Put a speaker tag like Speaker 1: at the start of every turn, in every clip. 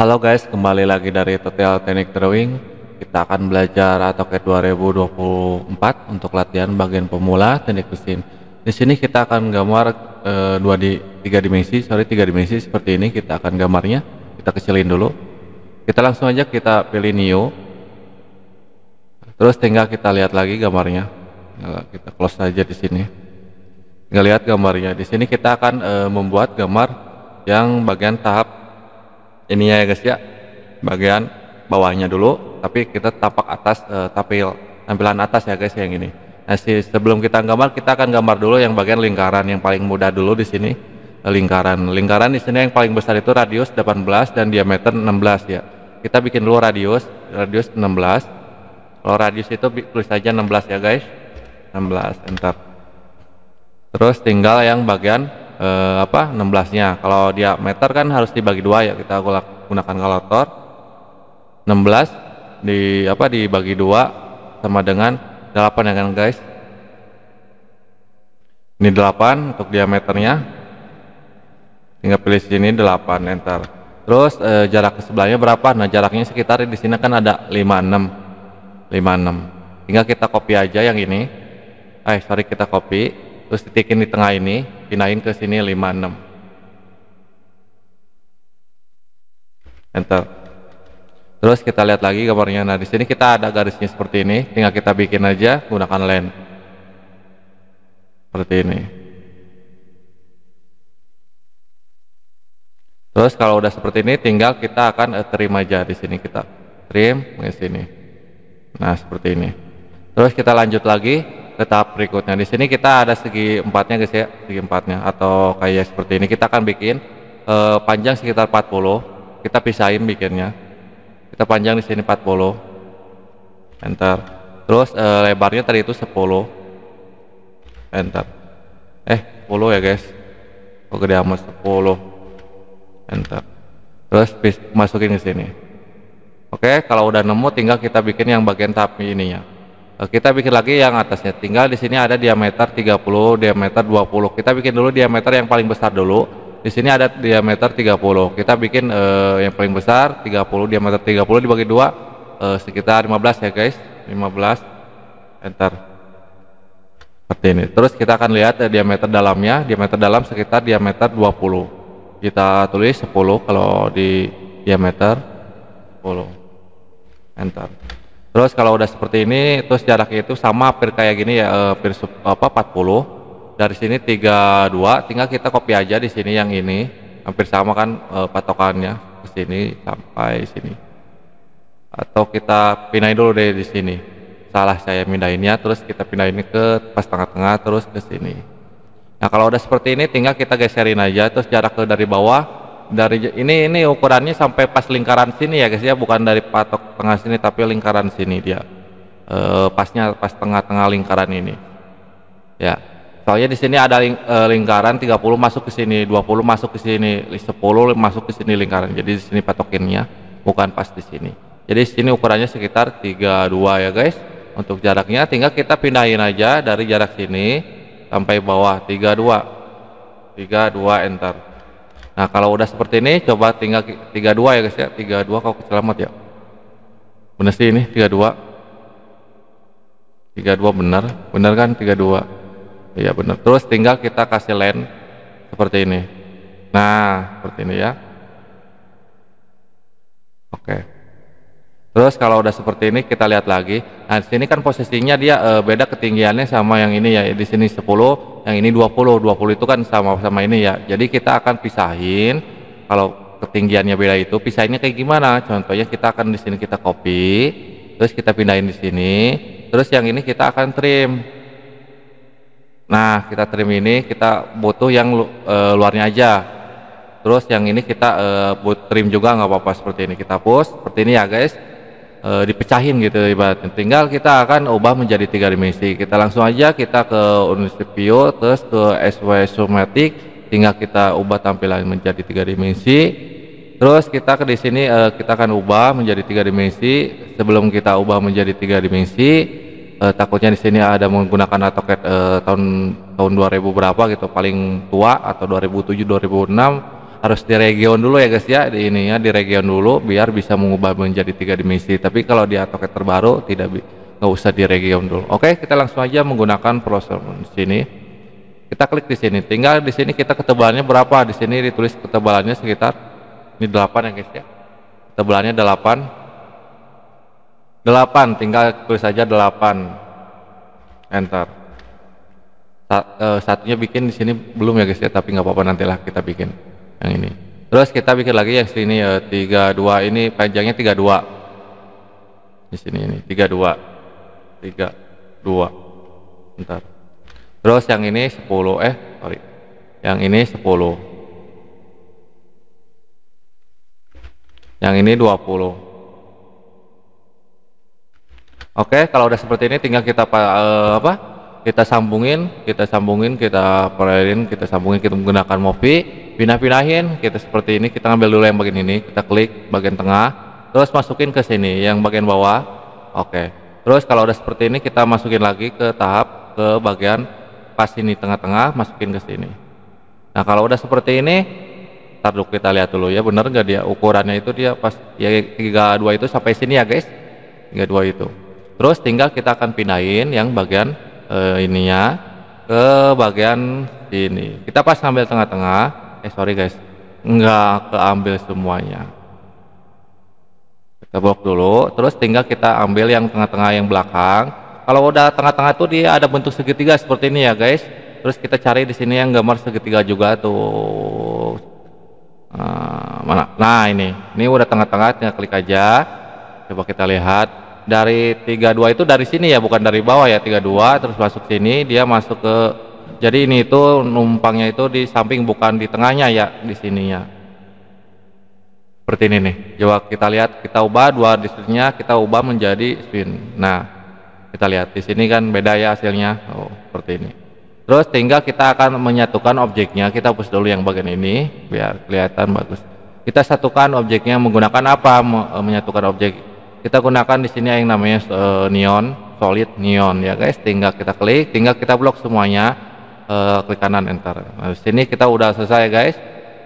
Speaker 1: Halo guys, kembali lagi dari Total Teknik Drawing. Kita akan belajar AutoCAD 2024 untuk latihan bagian pemula teknik mesin. Di sini kita akan gambar e, dua di tiga dimensi, sorry tiga dimensi seperti ini kita akan gambarnya. Kita kecilin dulu. Kita langsung aja kita pilih new. Terus tinggal kita lihat lagi gambarnya. Kita close saja di sini. Tinggal lihat gambarnya. Di sini kita akan e, membuat gambar yang bagian tahap ininya ya guys ya bagian bawahnya dulu tapi kita tapak atas eh, tapil tampilan atas ya guys yang ini nah si, sebelum kita gambar kita akan gambar dulu yang bagian lingkaran yang paling mudah dulu di sini eh, lingkaran lingkaran di sini yang paling besar itu radius 18 dan diameter 16 ya kita bikin dulu radius radius 16 kalau radius itu tulis saja 16 ya guys 16 enter terus tinggal yang bagian eh, apa 16-nya. Kalau meter kan harus dibagi dua ya kita gunakan kalkulator. 16 di apa dibagi dua sama dengan 8 ya kan guys. Ini 8 untuk diameternya. Tinggal pilih sini 8 enter. Terus eh, jarak ke sebelahnya berapa? Nah, jaraknya sekitar di sini kan ada 56. 56. Tinggal kita copy aja yang ini. Eh, sorry kita copy terus titikin di tengah ini pinain ke sini 56 enter terus kita lihat lagi gambarnya nah di sini kita ada garisnya seperti ini tinggal kita bikin aja gunakan len seperti ini terus kalau udah seperti ini tinggal kita akan eh, terima aja di sini kita trim ke sini nah seperti ini terus kita lanjut lagi ke tahap berikutnya. Di sini kita ada segi empatnya guys ya, segi empatnya atau kayak seperti ini kita akan bikin eh, panjang sekitar 40. Kita pisahin bikinnya. Kita panjang di sini 40. Enter. Terus eh, lebarnya tadi itu 10. Enter. Eh, 10 ya guys. Oh gede amat 10. Enter. Terus masukin ke sini. Oke, kalau udah nemu tinggal kita bikin yang bagian ini ya Eh, kita bikin lagi yang atasnya tinggal di sini ada diameter 30 diameter 20 kita bikin dulu diameter yang paling besar dulu di sini ada diameter 30 kita bikin uh, yang paling besar 30 diameter 30 dibagi dua uh, sekitar 15 ya guys 15 enter seperti ini terus kita akan lihat uh, diameter dalamnya diameter dalam sekitar diameter 20 kita tulis 10 kalau di diameter 10 enter Terus kalau udah seperti ini, terus jaraknya itu sama hampir kayak gini ya, hampir eh, apa 40. Dari sini 32, tinggal kita copy aja di sini yang ini. Hampir sama kan uh, patokannya ke sini sampai sini. Atau kita pindahin dulu deh di sini. Salah saya pindahinnya, terus kita pindahin ke pas tengah-tengah terus ke sini. Nah, kalau udah seperti ini tinggal kita geserin aja terus jarak ke dari bawah dari ini ini ukurannya sampai pas lingkaran sini ya guys ya bukan dari patok tengah sini tapi lingkaran sini dia e, pasnya pas tengah-tengah lingkaran ini ya soalnya di sini ada ling, e, lingkaran 30 masuk ke sini 20 masuk ke sini 10 masuk ke sini lingkaran jadi di sini patokinnya bukan pas di sini jadi di sini ukurannya sekitar 32 ya guys untuk jaraknya tinggal kita pindahin aja dari jarak sini sampai bawah 32 32 enter Nah kalau udah seperti ini coba tinggal 32 ya guys ya 32 kalau selamat ya bener sih ini 32 32 bener bener kan 32 iya bener terus tinggal kita kasih len seperti ini nah seperti ini ya oke okay. Terus kalau udah seperti ini kita lihat lagi. Nah, di sini kan posisinya dia e, beda ketinggiannya sama yang ini ya. Di sini 10, yang ini 20. 20 itu kan sama sama ini ya. Jadi kita akan pisahin kalau ketinggiannya beda itu pisahinnya kayak gimana? Contohnya kita akan di sini kita copy, terus kita pindahin di sini, terus yang ini kita akan trim. Nah, kita trim ini kita butuh yang e, luarnya aja terus yang ini kita uh, trim juga nggak apa-apa seperti ini kita push seperti ini ya guys e, dipecahin gitu ibaratnya. Tinggal kita akan ubah menjadi tiga dimensi. Kita langsung aja kita ke Unisipio terus ke SW Sumatic tinggal kita ubah tampilan menjadi tiga dimensi. Terus kita ke di sini e, kita akan ubah menjadi tiga dimensi. Sebelum kita ubah menjadi tiga dimensi e, takutnya di sini ada menggunakan atau e, tahun tahun 2000 berapa gitu paling tua atau 2007 2006 harus di region dulu ya guys ya di ininya di region dulu biar bisa mengubah menjadi tiga dimensi tapi kalau di AutoCAD terbaru tidak nggak usah di region dulu oke kita langsung aja menggunakan proses di sini kita klik di sini tinggal di sini kita ketebalannya berapa di sini ditulis ketebalannya sekitar ini 8 ya guys ya ketebalannya 8 8 tinggal tulis saja 8 enter eh, satunya bikin di sini belum ya guys ya tapi nggak apa-apa nantilah kita bikin yang ini terus kita bikin lagi yang sini ya 32 ini panjangnya 32 di sini ini 32 32 bentar terus yang ini 10 eh sorry yang ini 10 yang ini 20 Oke, kalau udah seperti ini tinggal kita uh, apa? Kita sambungin, kita sambungin, kita paralelin, kita sambungin, kita menggunakan movie pindah-pindahin kita seperti ini kita ambil dulu yang bagian ini kita klik bagian tengah terus masukin ke sini yang bagian bawah oke terus kalau udah seperti ini kita masukin lagi ke tahap ke bagian pas ini tengah-tengah masukin ke sini nah kalau udah seperti ini taruh kita lihat dulu ya bener nggak dia ukurannya itu dia pas ya 32 itu sampai sini ya guys 32 itu terus tinggal kita akan pindahin yang bagian eh, ininya ke bagian sini kita pas ambil tengah-tengah eh sorry guys nggak keambil semuanya kita blok dulu terus tinggal kita ambil yang tengah-tengah yang belakang kalau udah tengah-tengah tuh dia ada bentuk segitiga seperti ini ya guys terus kita cari di sini yang gambar segitiga juga tuh nah, mana nah ini ini udah tengah-tengah tinggal klik aja coba kita lihat dari 32 itu dari sini ya bukan dari bawah ya 32 terus masuk sini dia masuk ke jadi ini itu numpangnya itu di samping bukan di tengahnya ya di sininya. Seperti ini nih. Coba kita lihat kita ubah dua distriknya kita ubah menjadi spin. Nah, kita lihat di sini kan beda ya hasilnya. Oh, seperti ini. Terus tinggal kita akan menyatukan objeknya. Kita push dulu yang bagian ini biar kelihatan bagus. Kita satukan objeknya menggunakan apa? E, menyatukan objek. Kita gunakan di sini yang namanya e, neon, solid neon ya guys. Tinggal kita klik, tinggal kita blok semuanya Eh, klik kanan enter nah, di sini kita udah selesai guys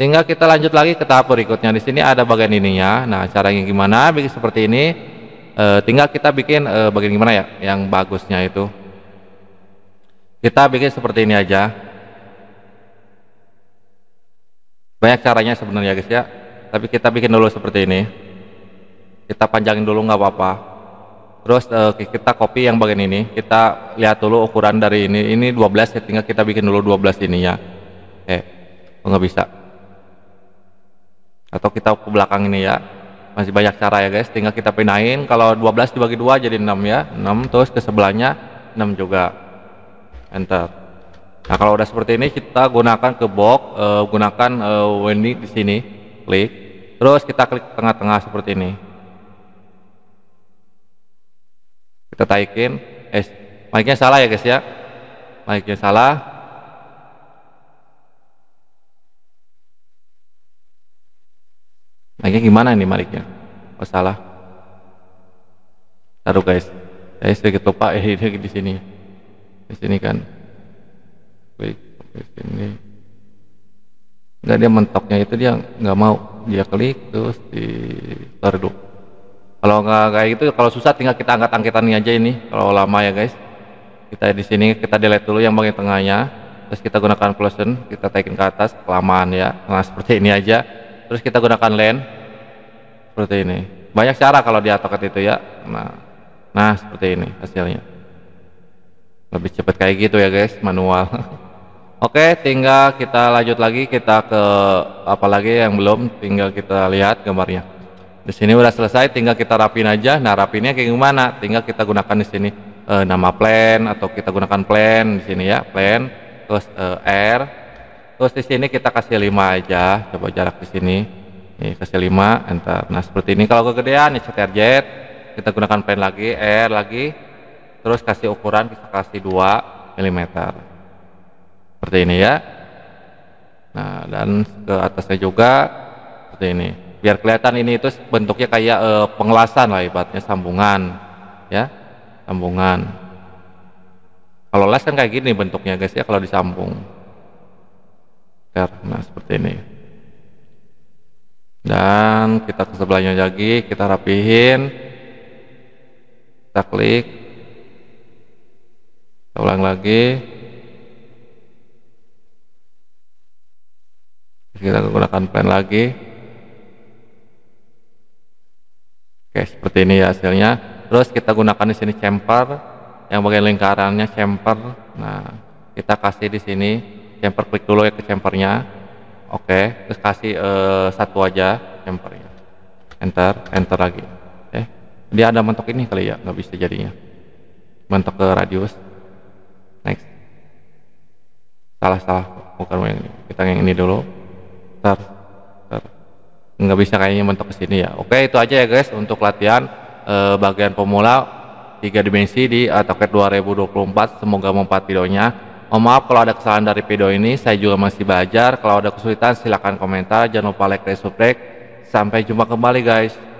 Speaker 1: tinggal kita lanjut lagi ke tahap berikutnya di sini ada bagian ininya nah caranya gimana bikin seperti ini E, tinggal kita bikin e, bagian gimana ya yang bagusnya itu kita bikin seperti ini aja banyak caranya sebenarnya guys ya tapi kita bikin dulu seperti ini kita panjangin dulu nggak apa-apa terus uh, kita copy yang bagian ini kita lihat dulu ukuran dari ini ini 12 ya tinggal kita bikin dulu 12 ini ya. eh oh, nggak bisa atau kita ke belakang ini ya masih banyak cara ya guys tinggal kita pindahin kalau 12 dibagi dua jadi 6 ya 6 terus ke sebelahnya 6 juga enter nah kalau udah seperti ini kita gunakan ke box uh, gunakan uh, wendy di sini klik terus kita klik tengah-tengah seperti ini kita taikin eh mic salah ya guys ya mic salah mic-nya gimana ini mic-nya oh salah taruh guys saya sedikit lupa eh ini di sini di sini kan baik di sini enggak dia mentoknya itu dia nggak mau dia klik terus di taruh kalau nggak kayak gitu kalau susah tinggal kita angkat ini aja ini kalau lama ya guys kita di sini kita delete dulu yang bagian tengahnya terus kita gunakan plus kita taikin ke atas kelamaan ya nah seperti ini aja terus kita gunakan len seperti ini banyak cara kalau di atoket itu ya nah nah seperti ini hasilnya lebih cepat kayak gitu ya guys manual oke tinggal kita lanjut lagi kita ke apalagi yang belum tinggal kita lihat gambarnya di sini udah selesai tinggal kita rapin aja nah rapinnya kayak gimana tinggal kita gunakan di sini e, nama plan atau kita gunakan plan di sini ya plan terus e, R terus di sini kita kasih 5 aja coba jarak di sini ini kasih 5 enter nah seperti ini kalau kegedean ya jet kita gunakan plan lagi R lagi terus kasih ukuran kita kasih 2 mm seperti ini ya Nah, dan ke atasnya juga seperti ini biar kelihatan ini itu bentuknya kayak e, pengelasan lah ibaratnya sambungan ya sambungan kalau las kan kayak gini bentuknya guys ya kalau disambung nah seperti ini dan kita ke sebelahnya lagi kita rapihin kita klik kita ulang lagi kita gunakan plan lagi Oke, seperti ini ya hasilnya. Terus kita gunakan di sini chamfer yang bagian lingkarannya chamfer. Nah, kita kasih di sini chamfer klik dulu ya ke chamfernya. Oke, terus kasih uh, satu aja chamfernya. Enter, enter lagi. Eh, Dia ada mentok ini kali ya, nggak bisa jadinya. Mentok ke radius. Next. Salah salah, bukan yang ini. Kita yang ini dulu nggak bisa kayaknya mentok ke sini ya oke itu aja ya guys untuk latihan eh, bagian pemula tiga dimensi di AutoCAD 2024 semoga mempat videonya mohon maaf kalau ada kesalahan dari video ini saya juga masih belajar kalau ada kesulitan silahkan komentar jangan lupa like dan subscribe sampai jumpa kembali guys